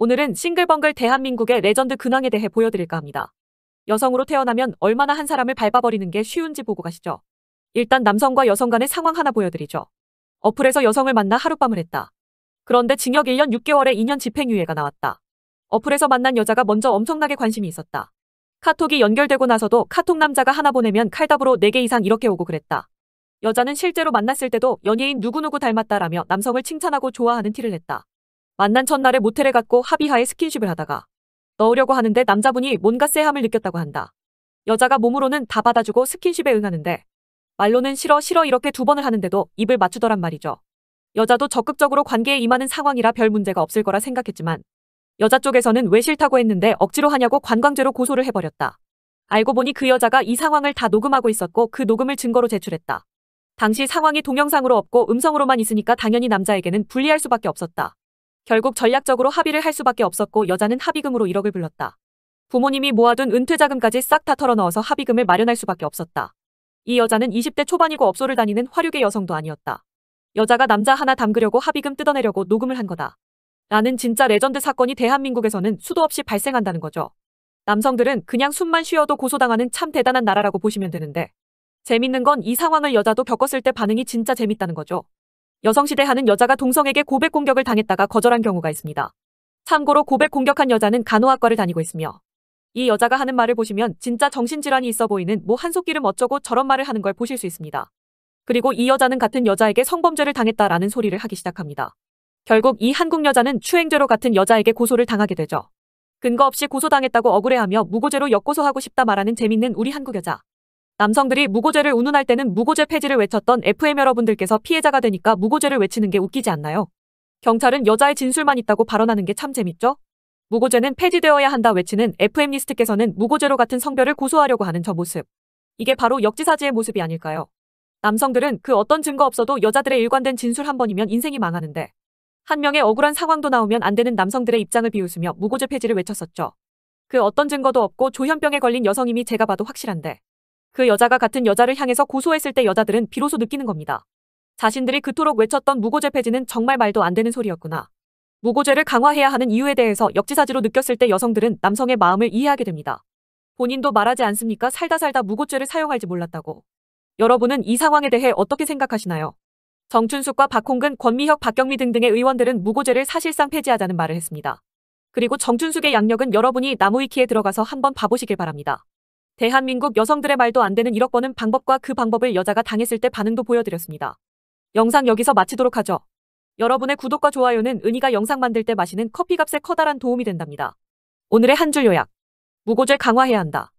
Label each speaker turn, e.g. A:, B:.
A: 오늘은 싱글벙글 대한민국의 레전드 근황에 대해 보여드릴까 합니다. 여성으로 태어나면 얼마나 한 사람을 밟아버리는 게 쉬운지 보고 가시죠. 일단 남성과 여성 간의 상황 하나 보여드리죠. 어플에서 여성을 만나 하룻밤을 했다. 그런데 징역 1년 6개월에 2년 집행유예가 나왔다. 어플에서 만난 여자가 먼저 엄청나게 관심이 있었다. 카톡이 연결되고 나서도 카톡 남자가 하나 보내면 칼답으로 4개 이상 이렇게 오고 그랬다. 여자는 실제로 만났을 때도 연예인 누구누구 닮았다라며 남성을 칭찬하고 좋아하는 티를 냈다. 만난 첫날에 모텔에 갔고 합의하에 스킨십을 하다가 넣으려고 하는데 남자분이 뭔가 쎄함을 느꼈다고 한다. 여자가 몸으로는 다 받아주고 스킨십에 응하는데 말로는 싫어 싫어 이렇게 두 번을 하는데도 입을 맞추더란 말이죠. 여자도 적극적으로 관계에 임하는 상황이라 별 문제가 없을 거라 생각했지만 여자 쪽에서는 왜 싫다고 했는데 억지로 하냐고 관광죄로 고소를 해버렸다. 알고 보니 그 여자가 이 상황을 다 녹음하고 있었고 그 녹음을 증거로 제출했다. 당시 상황이 동영상으로 없고 음성으로만 있으니까 당연히 남자에게는 불리할 수밖에 없었다. 결국 전략적으로 합의를 할 수밖에 없었고 여자는 합의금으로 1억을 불렀다. 부모님이 모아둔 은퇴자금까지 싹 다 털어넣어서 합의금을 마련할 수밖에 없었다. 이 여자는 20대 초반이고 업소를 다니는 화류계 여성도 아니었다. 여자가 남자 하나 담그려고 합의금 뜯어내려고 녹음을 한 거다. 라는 진짜 레전드 사건이 대한민국에서는 수도 없이 발생한다는 거죠. 남성들은 그냥 숨만 쉬어도 고소당하는 참 대단한 나라라고 보시면 되는데 재밌는 건 이 상황을 여자도 겪었을 때 반응이 진짜 재밌다는 거죠. 여성시대 하는 여자가 동성에게 고백 공격을 당했다가 거절한 경우가 있습니다. 참고로 고백 공격한 여자는 간호학과를 다니고 있으며 이 여자가 하는 말을 보시면 진짜 정신질환이 있어 보이는 뭐한솥기름 어쩌고 저런 말을 하는 걸 보실 수 있습니다. 그리고 이 여자는 같은 여자에게 성범죄를 당했다라는 소리를 하기 시작합니다. 결국 이 한국 여자는 추행죄로 같은 여자에게 고소를 당하게 되죠. 근거 없이 고소당했다고 억울해하며 무고죄로 역고소하고 싶다 말하는 재밌는 우리 한국 여자. 남성들이 무고죄를 운운할 때는 무고죄 폐지를 외쳤던 FM 여러분들께서 피해자가 되니까 무고죄를 외치는 게 웃기지 않나요? 경찰은 여자의 진술만 있다고 발언하는 게 참 재밌죠? 무고죄는 폐지되어야 한다 외치는 FM 리스트께서는 무고죄로 같은 성별을 고소하려고 하는 저 모습. 이게 바로 역지사지의 모습이 아닐까요? 남성들은 그 어떤 증거 없어도 여자들의 일관된 진술 한 번이면 인생이 망하는데 한 명의 억울한 상황도 나오면 안 되는 남성들의 입장을 비웃으며 무고죄 폐지를 외쳤었죠. 그 어떤 증거도 없고 조현병에 걸린 여성임이 제가 봐도 확실한데 그 여자가 같은 여자를 향해서 고소했을 때 여자들은 비로소 느끼는 겁니다. 자신들이 그토록 외쳤던 무고죄 폐지는 정말 말도 안 되는 소리였구나. 무고죄를 강화해야 하는 이유에 대해서 역지사지로 느꼈을 때 여성들은 남성의 마음을 이해하게 됩니다. 본인도 말하지 않습니까? 살다 살다 무고죄를 사용할지 몰랐다고. 여러분은 이 상황에 대해 어떻게 생각하시나요? 정춘숙과 박홍근, 권미혁, 박경미 등등의 의원들은 무고죄를 사실상 폐지하자는 말을 했습니다. 그리고 정춘숙의 양력은 여러분이 나무위키에 들어가서 한번 봐보시길 바랍니다. 대한민국 여성들의 말도 안 되는 1억 번은 방법과 그 방법을 여자가 당했을 때 반응도 보여드렸습니다. 영상 여기서 마치도록 하죠. 여러분의 구독과 좋아요는 은희가 영상 만들 때 마시는 커피값에 커다란 도움이 된답니다. 오늘의 한 줄 요약. 무고죄 강화해야 한다.